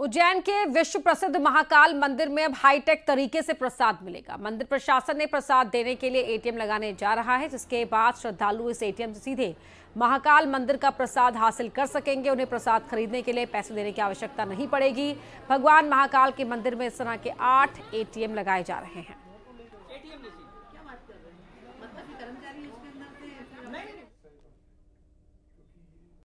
उज्जैन के विश्व प्रसिद्ध महाकाल मंदिर में अब हाईटेक तरीके से प्रसाद मिलेगा मंदिर प्रशासन ने प्रसाद देने के लिए एटीएम लगाने जा रहा है जिसके बाद श्रद्धालु इस एटीएम से सीधे महाकाल मंदिर का प्रसाद हासिल कर सकेंगे उन्हें प्रसाद खरीदने के लिए पैसे देने की आवश्यकता नहीं पड़ेगी भगवान महाकाल के मंदिर में इस तरह के आठ ए लगाए जा रहे हैं